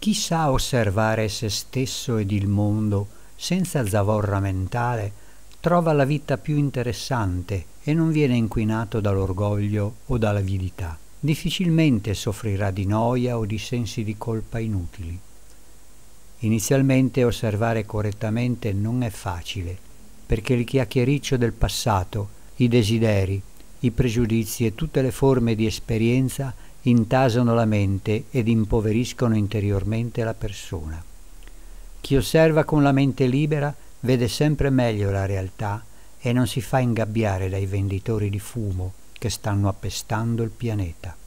Chi sa osservare se stesso ed il mondo senza zavorra mentale trova la vita più interessante e non viene inquinato dall'orgoglio o dall'avidità. Difficilmente soffrirà di noia o di sensi di colpa inutili. Inizialmente osservare correttamente non è facile, perché il chiacchiericcio del passato, i desideri, i pregiudizi e tutte le forme di esperienza intasano la mente ed impoveriscono interiormente la persona. Chi osserva con la mente libera vede sempre meglio la realtà e non si fa ingabbiare dai venditori di fumo che stanno appestando il pianeta.